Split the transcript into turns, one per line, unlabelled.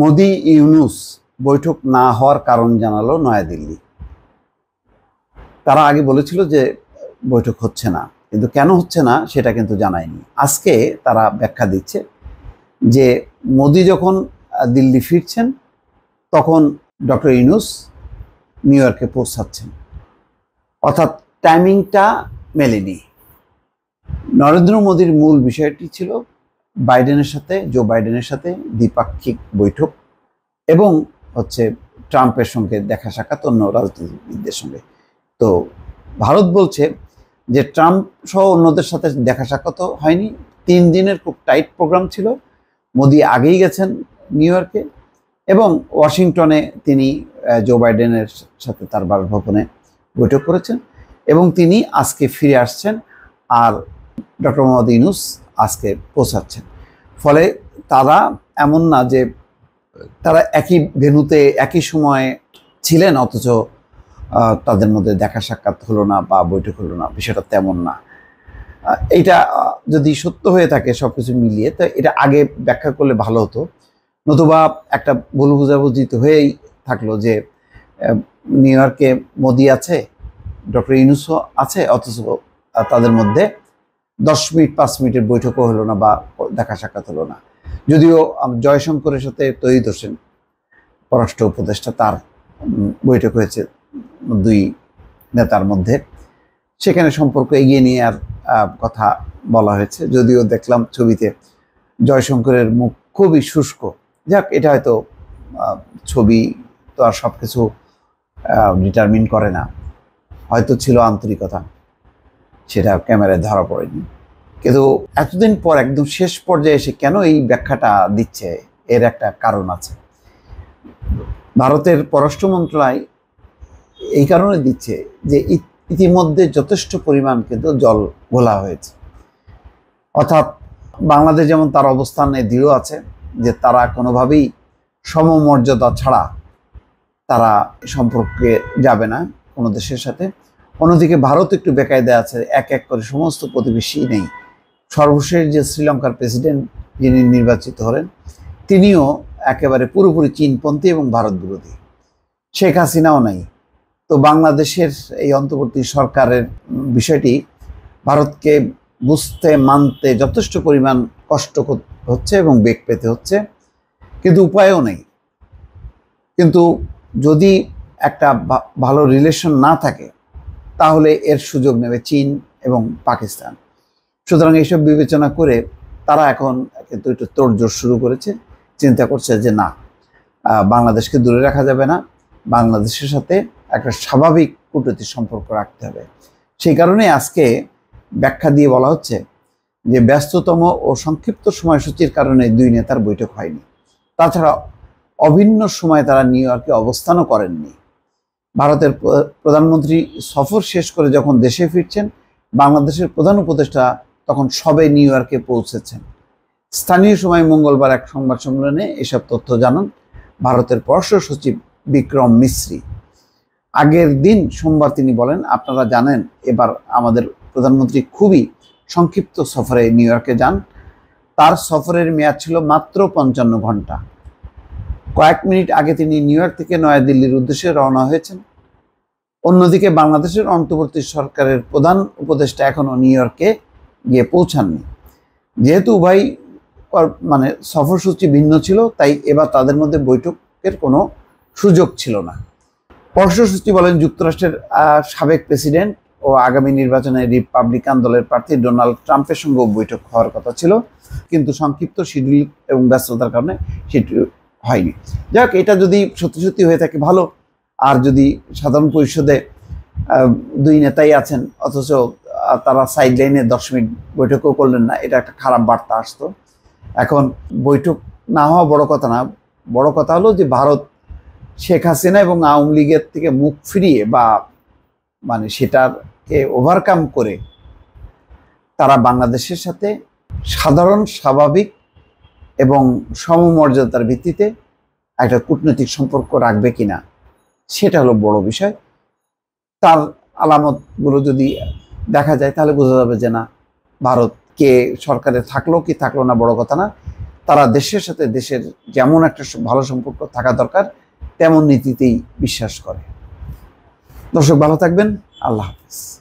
মোদি ইউনুস বৈঠক না হওয়ার কারণ জানালো নয়াদিল্লি তারা আগে বলেছিল যে বৈঠক হচ্ছে না কিন্তু কেন হচ্ছে না সেটা কিন্তু জানায়নি আজকে তারা ব্যাখ্যা দিচ্ছে যে মোদি যখন দিল্লি ফিরছেন তখন ডক্টর ইউনুস নিউ ইয়র্কে পৌঁছাচ্ছেন অর্থাৎ টাইমিংটা মেলেনি নরেন্দ্র মোদীর মূল বিষয়টি ছিল বাইডেনের সাথে জো বাইডেনের সাথে দ্বিপাক্ষিক বৈঠক এবং হচ্ছে ট্রাম্পের সঙ্গে দেখা সাক্ষাৎ অন্য রাজনীতিবিদদের সঙ্গে তো ভারত বলছে যে ট্রাম্প সহ অন্যদের সাথে দেখা সাক্ষাৎ হয়নি তিন দিনের খুব টাইট প্রোগ্রাম ছিল মোদি আগেই গেছেন নিউ ইয়র্কে এবং ওয়াশিংটনে তিনি জো বাইডেনের সাথে তার বাসভবনে বৈঠক করেছেন এবং তিনি আজকে ফিরে আসছেন আর ডক্টর মোহাম্মদ ইউনুস আজকে পৌঁছাচ্ছেন ফলে তারা এমন না যে তারা একই ভেনুতে একই সময়ে ছিলেন অথচ তাদের মধ্যে দেখা সাক্ষাৎ হলো না বা বৈঠক হলো না বিষয়টা তেমন না এটা যদি সত্য হয়ে থাকে সব কিছু মিলিয়ে তো এটা আগে ব্যাখ্যা করলে ভালো হতো নতুবা একটা ভুল বুঝাবুঝি তো হয়েই থাকলো যে নিউ ইয়র্কে মোদি আছে ডক্টর ইউনুসও আছে অথচ তাদের মধ্যে দশ মিনিট পাঁচ মিনিটের বৈঠকও হলো না বা দেখা সাক্ষাৎ হলো না যদিও জয়শঙ্করের সাথে তৈরি হোসেন পররাষ্ট্র উপদেষ্টা তার বৈঠক হয়েছে দুই নেতার মধ্যে সেখানে সম্পর্ক এগিয়ে নিয়ে আর কথা বলা হয়েছে যদিও দেখলাম ছবিতে জয়শঙ্করের মুখ খুবই শুষ্ক যাক এটা হয়তো ছবি তো আর সব কিছু ডিটারমিন করে না হয়তো ছিল আন্তরিকতা সেটা ক্যামেরায় ধরা পড়েনি কিন্তু এতদিন পর একদম শেষ পর্যায়ে এসে কেন এই ব্যাখ্যাটা দিচ্ছে এর একটা কারণ আছে ভারতের পররাষ্ট্র মন্ত্রণালয় এই কারণে দিচ্ছে যে ইতিমধ্যে যথেষ্ট পরিমাণ কিন্তু জল ঘোলা হয়েছে অর্থাৎ বাংলাদেশ যেমন তার অবস্থানে দৃঢ় আছে যে তারা কোনোভাবেই সমমর্যাদা ছাড়া তারা সম্পর্কে যাবে না কোনো দেশের সাথে অন্যদিকে ভারত একটু বেকায়দা আছে এক এক করে সমস্ত প্রতিবেশী নেই সর্বশেষ যে শ্রীলঙ্কার প্রেসিডেন্ট যিনি নির্বাচিত হলেন তিনিও একেবারে পুরোপুরি চীনপন্থী এবং ভারত বিরোধী শেখ হাসিনাও নাই তো বাংলাদেশের এই অন্তর্বর্তী সরকারের বিষয়টি ভারতকে বুঝতে মানতে যথেষ্ট পরিমাণ কষ্ট হচ্ছে এবং বেগ পেতে হচ্ছে কিন্তু উপায়ও নেই কিন্তু যদি একটা ভালো রিলেশন না থাকে তাহলে এর সুযোগ নেবে চীন এবং পাকিস্তান সুতরাং এইসব বিবেচনা করে তারা এখন কিন্তু একটু তোড়জোড় শুরু করেছে চিন্তা করছে যে না বাংলাদেশকে দূরে রাখা যাবে না বাংলাদেশের সাথে একটা স্বাভাবিক কূটনৈতিক সম্পর্ক রাখতে হবে সেই কারণে আজকে ব্যাখ্যা দিয়ে বলা হচ্ছে যে ব্যস্ততম ও সংক্ষিপ্ত সময়সূচির কারণে দুই নেতার বৈঠক হয়নি তাছাড়া অভিন্ন সময় তারা নিউ ইয়র্কে অবস্থানও করেননি ভারতের প্রধানমন্ত্রী সফর শেষ করে যখন দেশে ফিরছেন বাংলাদেশের প্রধান উপদেষ্টা তখন সবে নিউ ইয়র্কে পৌঁছেছেন স্থানীয় সময় মঙ্গলবার এক সংবাদ সম্মেলনে এসব তথ্য জানান ভারতের পররাষ্ট্র সচিব বিক্রম মিশ্রি আগের দিন সোমবার তিনি বলেন আপনারা জানেন এবার আমাদের প্রধানমন্ত্রী খুবই সংক্ষিপ্ত সফরে নিউ ইয়র্কে যান তার সফরের মেয়াদ ছিল মাত্র পঞ্চান্ন ঘন্টা কয়েক মিনিট আগে তিনি নিউ ইয়র্ক থেকে নয়াদিল্লির উদ্দেশ্যে রওনা হয়েছেন অন্যদিকে বাংলাদেশের অন্তর্বর্তী সরকারের প্রধান উপদেষ্টা এখনও নিউ ইয়র্কে গিয়ে পৌঁছাননি যেহেতু উভয় মানে সফরসূচি ভিন্ন ছিল তাই এবার তাদের মধ্যে বৈঠকের কোনো সুযোগ ছিল না পরশু সূচি বলেন যুক্তরাষ্ট্রের সাবেক প্রেসিডেন্ট ও আগামী নির্বাচনে রিপাবলিকান দলের প্রার্থী ডোনাল্ড ট্রাম্পের সঙ্গেও বৈঠক হওয়ার কথা ছিল কিন্তু সংক্ষিপ্ত শিডিউল এবং ব্যস্ততার কারণে সেটি হয়নি যাই হোক এটা যদি সত্যি সত্যি হয়ে থাকে ভালো আর যদি সাধারণ পরিষদে দুই নেতাই আছেন অথচ তারা সাইড লাইনে দশ মিনিট বৈঠকও করলেন না এটা একটা খারাপ বার্তা আসতো এখন বৈঠক না হওয়া বড় কথা না বড় কথা হলো যে ভারত শেখ হাসিনা এবং আওয়ামী লীগের থেকে মুখ ফিরিয়ে বা মানে সেটাকে ওভারকাম করে তারা বাংলাদেশের সাথে সাধারণ স্বাভাবিক এবং সমমর্যাদার ভিত্তিতে একটা কূটনৈতিক সম্পর্ক রাখবে কিনা সেটা হলো বড় বিষয় তার আলামতগুলো যদি দেখা যায় তাহলে বোঝা যাবে যে না ভারত কে সরকারে থাকলো কি থাকলো না বড় কথা না তারা দেশের সাথে দেশের যেমন একটা ভালো সম্পর্ক থাকা দরকার তেমন নীতিতেই বিশ্বাস করে দর্শক ভালো থাকবেন আল্লাহ হাফিজ